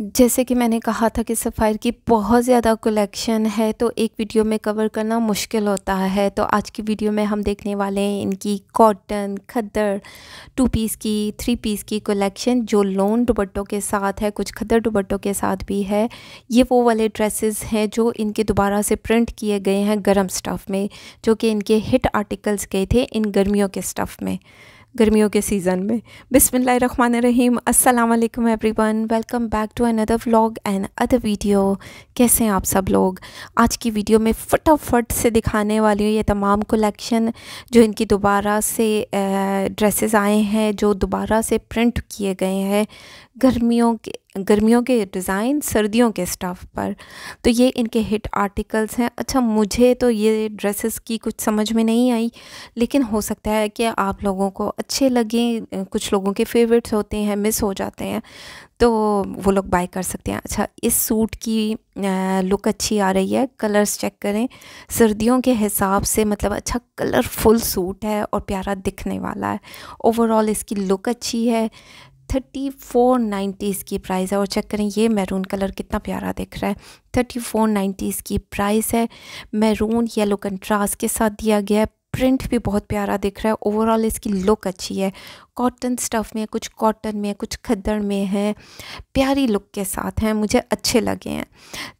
जैसे कि मैंने कहा था कि सफ़ायर की बहुत ज़्यादा कलेक्शन है तो एक वीडियो में कवर करना मुश्किल होता है तो आज की वीडियो में हम देखने वाले हैं इनकी कॉटन खद्दर टू पीस की थ्री पीस की कलेक्शन जो लोन दुबट्टों के साथ है कुछ खद्दर दुबट्टों के साथ भी है ये वो वाले ड्रेसेस हैं जो इनके दोबारा से प्रिंट किए गए हैं गर्म स्टफ़ में जो कि इनके हिट आर्टिकल्स गए थे इन गर्मियों के स्टफ़ में गर्मियों के सीज़न में बिसमिल्ल रहीम अल्लाम everyone welcome back to another vlog and other video कैसे हैं आप सब लोग आज की वीडियो में फटाफट से दिखाने वाली हूँ ये तमाम कलेक्शन जो इनकी दोबारा से ड्रेसेस आए हैं जो दोबारा से प्रिंट किए गए हैं गर्मियों के गर्मियों के डिज़ाइन सर्दियों के स्टफ़ पर तो ये इनके हिट आर्टिकल्स हैं अच्छा मुझे तो ये ड्रेसेस की कुछ समझ में नहीं आई लेकिन हो सकता है कि आप लोगों को अच्छे लगें कुछ लोगों के फेवरेट्स होते हैं मिस हो जाते हैं तो वो लोग बाय कर सकते हैं अच्छा इस सूट की लुक अच्छी आ रही है कलर्स चेक करें सर्दियों के हिसाब से मतलब अच्छा कलरफुल सूट है और प्यारा दिखने वाला है ओवरऑल इसकी लुक अच्छी है थर्टी फोर नाइन्टी इसकी प्राइस है और चेक करें ये मैरून कलर कितना प्यारा दिख रहा है थर्टी फोर नाइन्टी इसकी प्राइस है मैरून येलो कंट्रास्ट के साथ दिया गया है प्रिंट भी बहुत प्यारा दिख रहा है ओवरऑल इसकी लुक अच्छी है कॉटन स्टफ़ में कुछ कॉटन में कुछ खद्दड़ में है प्यारी लुक के साथ हैं मुझे अच्छे लगे हैं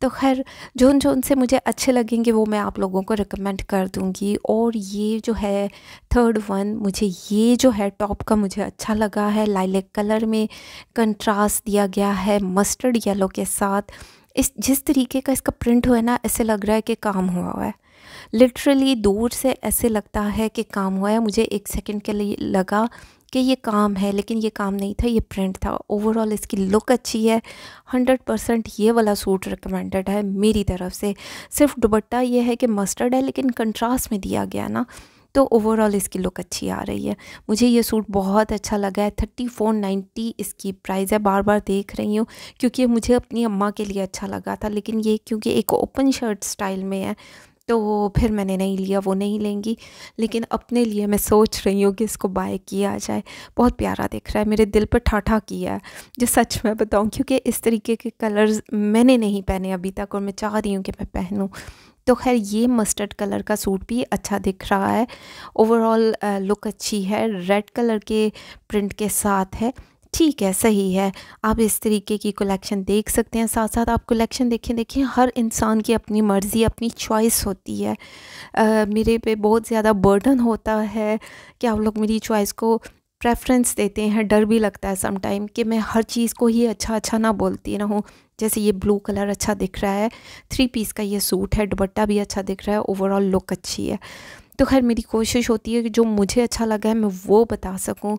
तो खैर जोन जोन से मुझे अच्छे लगेंगे वो मैं आप लोगों को रिकमेंड कर दूँगी और ये जो है थर्ड वन मुझे ये जो है टॉप का मुझे अच्छा लगा है लाइलेक कलर में कंट्रास्ट दिया गया है मस्टर्ड येलो के साथ इस जिस तरीके का इसका प्रिंट हुआ है ना ऐसे लग रहा है कि काम हुआ हुआ है लिटरली दूर से ऐसे लगता है कि काम हुआ है मुझे एक सेकंड के लिए लगा कि ये काम है लेकिन ये काम नहीं था ये प्रिंट था ओवरऑल इसकी लुक अच्छी है हंड्रेड परसेंट ये वाला सूट रिकमेंडेड है मेरी तरफ से सिर्फ दुबट्टा ये है कि मस्टर्ड है लेकिन कंट्रास्ट में दिया गया ना तो ओवरऑल इसकी लुक अच्छी आ रही है मुझे ये सूट बहुत अच्छा लगा है थर्टी फोर नाइन्टी इसकी प्राइस है बार बार देख रही हूँ क्योंकि मुझे अपनी अम्मा के लिए अच्छा लगा था लेकिन ये क्योंकि एक ओपन शर्ट स्टाइल में है तो फिर मैंने नहीं लिया वो नहीं लेंगी लेकिन अपने लिए मैं सोच रही हूँ कि इसको बाय किया जाए बहुत प्यारा दिख रहा है मेरे दिल पर ठाठा किया है जो सच में बताऊँ क्योंकि इस तरीके के कलर्स मैंने नहीं पहने अभी तक और मैं चाह रही हूँ कि मैं पहनूँ तो खैर ये मस्टर्ड कलर का सूट भी अच्छा दिख रहा है ओवरऑल लुक अच्छी है रेड कलर के प्रिंट के साथ है ठीक है सही है आप इस तरीके की कलेक्शन देख सकते हैं साथ साथ आप कलेक्शन देखें देखें हर इंसान की अपनी मर्ज़ी अपनी चॉइस होती है आ, मेरे पे बहुत ज़्यादा बर्डन होता है कि आप लोग मेरी चॉइस को प्रेफरेंस देते हैं डर भी लगता है समटाइम कि मैं हर चीज़ को ही अच्छा अच्छा ना बोलती रहूँ जैसे ये ब्लू कलर अच्छा दिख रहा है थ्री पीस का ये सूट है दुपट्टा भी अच्छा दिख रहा है ओवरऑल लुक अच्छी है तो खैर मेरी कोशिश होती है कि जो मुझे अच्छा लगा है मैं वो बता सकूँ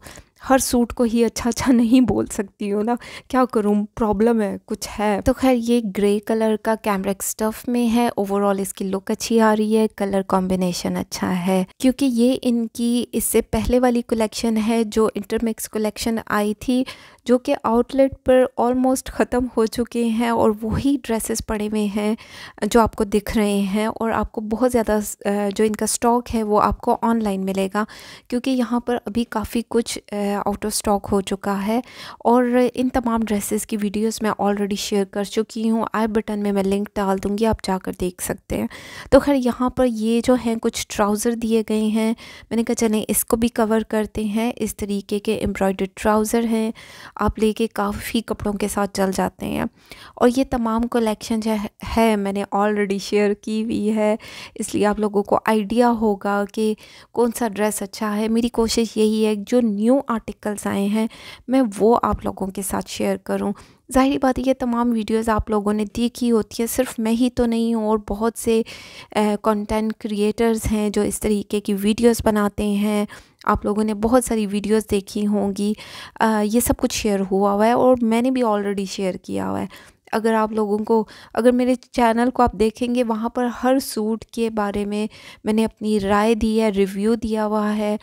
हर सूट को ही अच्छा अच्छा नहीं बोल सकती हूँ ना क्या करूँ प्रॉब्लम है कुछ है तो खैर ये ग्रे कलर का कैमरेक स्टफ में है ओवरऑल इसकी लुक अच्छी आ रही है कलर कॉम्बिनेशन अच्छा है क्योंकि ये इनकी इससे पहले वाली कलेक्शन है जो इंटरमिक्स कलेक्शन आई थी जो कि आउटलेट पर ऑलमोस्ट ख़त्म हो चुके हैं और वही ड्रेसेस पड़े हुए हैं जो आपको दिख रहे हैं और आपको बहुत ज़्यादा जो इनका स्टॉक है वो आपको ऑनलाइन मिलेगा क्योंकि यहाँ पर अभी काफ़ी कुछ आ, आउट ऑफ स्टॉक हो चुका है और इन तमाम ड्रेसेस की वीडियोस मैं ऑलरेडी शेयर कर चुकी हूँ आई बटन में मैं लिंक डाल दूँगी आप जाकर देख सकते हैं तो खैर यहाँ पर ये जो हैं कुछ ट्राउज़र दिए गए हैं मैंने कहा चलें इसको भी कवर करते हैं इस तरीके के एम्ब्रॉयड ट्राउज़र हैं आप लेके काफ़ी कपड़ों के साथ चल जाते हैं और ये तमाम कलेक्शन जो है मैंने ऑलरेडी शेयर की हुई है इसलिए आप लोगों को आइडिया होगा कि कौन सा ड्रेस अच्छा है मेरी कोशिश यही है जो न्यू आर्ट आर्टिकल्स आए हैं मैं वो आप लोगों के साथ शेयर करूं ज़ाहिर बात ये तमाम वीडियोस आप लोगों ने देखी होती है सिर्फ मैं ही तो नहीं हूँ और बहुत से कंटेंट क्रिएटर्स हैं जो इस तरीके की वीडियोस बनाते हैं आप लोगों ने बहुत सारी वीडियोस देखी होंगी आ, ये सब कुछ शेयर हुआ हुआ है और मैंने भी ऑलरेडी शेयर किया हुआ है अगर आप लोगों को अगर मेरे चैनल को आप देखेंगे वहाँ पर हर सूट के बारे में मैंने अपनी राय दी है रिव्यू दिया हुआ है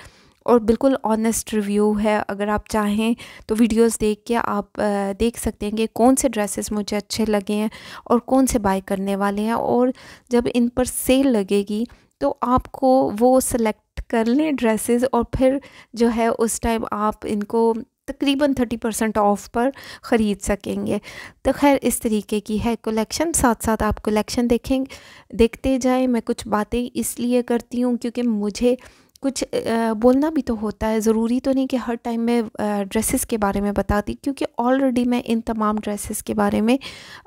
और बिल्कुल ऑनेस्ट रिव्यू है अगर आप चाहें तो वीडियोस देख के आप देख सकते हैं कि कौन से ड्रेसेस मुझे अच्छे लगे हैं और कौन से बाय करने वाले हैं और जब इन पर सेल लगेगी तो आपको वो सेलेक्ट कर लें ड्रेसेस और फिर जो है उस टाइम आप इनको तकरीबन थर्टी परसेंट ऑफ पर ख़रीद सकेंगे तो खैर इस तरीके की है कलेक्शन साथ साथ आप कलेक्शन देखें देखते जाएं मैं कुछ बातें इसलिए करती हूँ क्योंकि मुझे कुछ बोलना भी तो होता है ज़रूरी तो नहीं कि हर टाइम मैं ड्रेसेस के बारे में बताती क्योंकि ऑलरेडी मैं इन तमाम ड्रेसेस के बारे में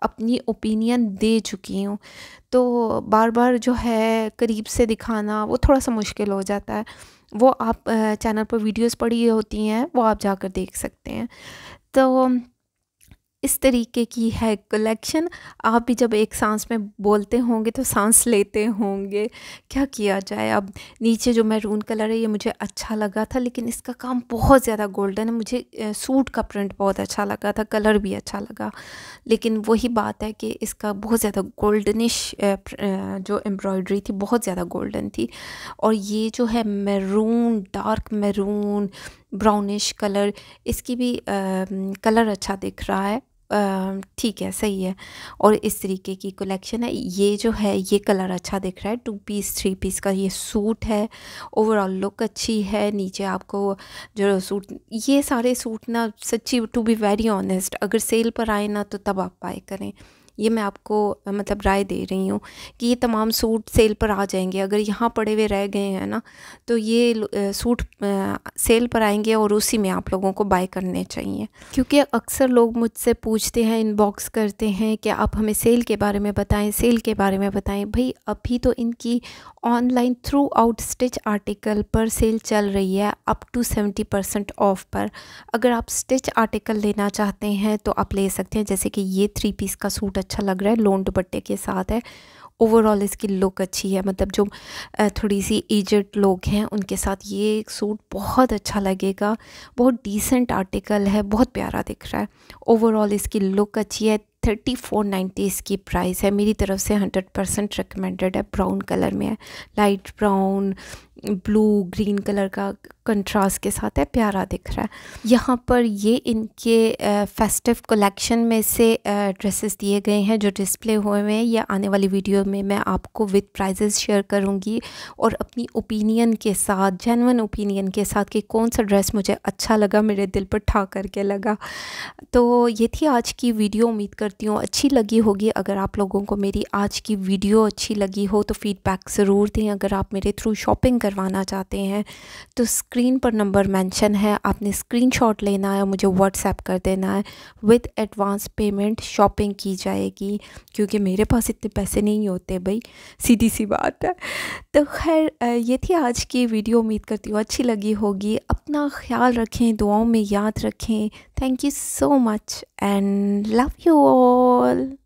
अपनी ओपिनियन दे चुकी हूँ तो बार बार जो है करीब से दिखाना वो थोड़ा सा मुश्किल हो जाता है वो आप चैनल पर वीडियोस पड़ी होती हैं वो आप जाकर देख सकते हैं तो इस तरीके की है कलेक्शन आप भी जब एक सांस में बोलते होंगे तो सांस लेते होंगे क्या किया जाए अब नीचे जो मैरून कलर है ये मुझे अच्छा लगा था लेकिन इसका काम बहुत ज़्यादा गोल्डन है मुझे सूट का प्रिंट बहुत अच्छा लगा था कलर भी अच्छा लगा लेकिन वही बात है कि इसका बहुत ज़्यादा गोल्डनिश जो एम्ब्रॉयड्री थी बहुत ज़्यादा गोल्डन थी और ये जो है maroon dark maroon brownish colour इसकी भी आ, कलर अच्छा दिख रहा है ठीक है सही है और इस तरीके की कलेक्शन है ये जो है ये कलर अच्छा दिख रहा है टू पीस थ्री पीस का ये सूट है ओवरऑल लुक अच्छी है नीचे आपको जो सूट ये सारे सूट ना सच्ची टू बी वेरी ऑनेस्ट अगर सेल पर आए ना तो तब आप बाय करें ये मैं आपको मतलब राय दे रही हूँ कि ये तमाम सूट सेल पर आ जाएंगे अगर यहाँ पड़े हुए रह गए हैं ना तो ये सूट सेल पर आएंगे और उसी में आप लोगों को बाय करने चाहिए क्योंकि अक्सर लोग मुझसे पूछते हैं इनबॉक्स करते हैं कि आप हमें सेल के बारे में बताएं सेल के बारे में बताएं भाई अभी तो इनकी online throughout stitch article पर सेल चल रही है up to seventy percent off पर अगर आप स्टिच आर्टिकल लेना चाहते हैं तो आप ले सकते हैं जैसे कि ये थ्री पीस का सूट अच्छा लग रहा है लोन दुपट्टे के साथ है ओवरऑल इसकी लुक अच्छी है मतलब जो थोड़ी सी एजड लोग हैं उनके साथ ये सूट बहुत अच्छा लगेगा बहुत डिसेंट आर्टिकल है बहुत प्यारा दिख रहा है ओवरऑल इसकी लुक अच्छी है थर्टी फोर नाइन्टी इसकी प्राइस है मेरी तरफ से हंड्रेड परसेंट रिकमेंडेड है ब्राउन कलर में है light brown blue green colour का कंट्रास्ट के साथ है प्यारा दिख रहा है यहाँ पर ये इनके फेस्टिव कलेक्शन में से ड्रेसेस दिए गए हैं जो डिस्प्ले हुए हुए हैं या आने वाली वीडियो में मैं आपको विद प्राइजेस शेयर करूँगी और अपनी ओपिनियन के साथ जेनवन ओपिनियन के साथ कि कौन सा ड्रेस मुझे अच्छा लगा मेरे दिल पर ठा करके लगा तो ये थी आज की वीडियो उम्मीद करती हूँ अच्छी लगी होगी अगर आप लोगों को मेरी आज की वीडियो अच्छी लगी हो तो फीडबैक ज़रूर दें अगर आप मेरे थ्रू शॉपिंग कर करवाना चाहते हैं तो स्क्रीन पर नंबर मेंशन है आपने स्क्रीनशॉट लेना है मुझे व्हाट्सएप कर देना है विद एडवांस पेमेंट शॉपिंग की जाएगी क्योंकि मेरे पास इतने पैसे नहीं होते भाई सीधी सी बात है तो खैर ये थी आज की वीडियो उम्मीद करती हूँ अच्छी लगी होगी अपना ख्याल रखें दुआओं में याद रखें thank you so much and love you all